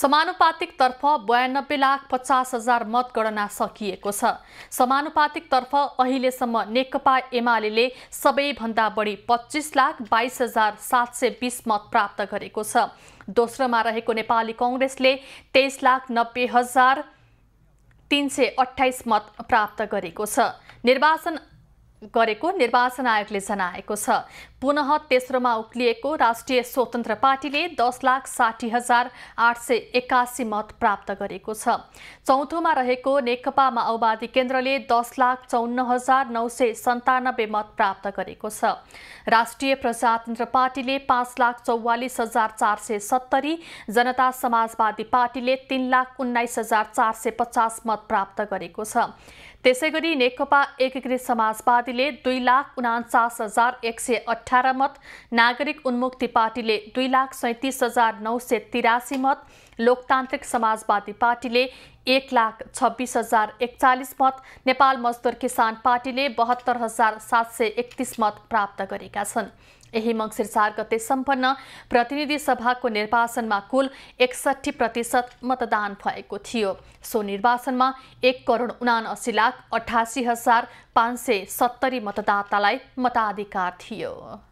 समानुपातिकतर्फ बयानब्बे लाख पचास हजार मतगणना सकिएको छ समानुपातिकतर्फ अहिलेसम्म नेकपा एमाले सबैभन्दा बढी पच्चिस लाख बाइस हजार सात सय बिस मत प्राप्त गरेको छ दोस्रोमा रहेको नेपाली कङ्ग्रेसले तेइस लाख नब्बे हजार तिन सय अठाइस मत प्राप्त गरेको छ निर्वाचन गरेको निर्वाचन आयोगले जनाएको छ पुनः तेस्रोमा उक्लिएको राष्ट्रिय स्वतन्त्र पार्टीले दस लाख साठी हजार आठ सय एक्कासी मत प्राप्त गरेको छ चौथोमा रहेको नेकपा माओवादी केन्द्रले दस लाख चौन्न हजार नौ सय सन्तानब्बे मत प्राप्त गरेको छ राष्ट्रिय प्रजातन्त्र पार्टीले पाँच लाख चौवालिस हजार चार सय सत्तरी जनता समाजवादी पार्टीले तिन लाख उन्नाइस हजार चार सय पचास मत प्राप्त गरेको छ त्यसै गरी नेकपा एकीकृत समाजवादीले दुई लाख उनान्चास हजार एक सय अठार मत नागरिक उन्मुक्ति पार्टीले दुई लाख सैतिस हजार नौ सय तिरासी मत लोकतान्त्रिक समाजवादी पार्टीले एक लाख छब्बिस हजार एकचालिस मत नेपाल मजदुर किसान पार्टीले बहत्तर हजार सात सय एकतिस मत प्राप्त गरेका छन् यही मङ्सिर चार गते सम्पन्न प्रतिनिधि सभाको निर्वाचनमा कुल एकसट्ठी प्रतिशत मतदान भएको थियो सो निर्वाचनमा एक करोड उनासी लाख अठासी हजार पाँच सय सत्तरी मतदातालाई मताधिकार थियो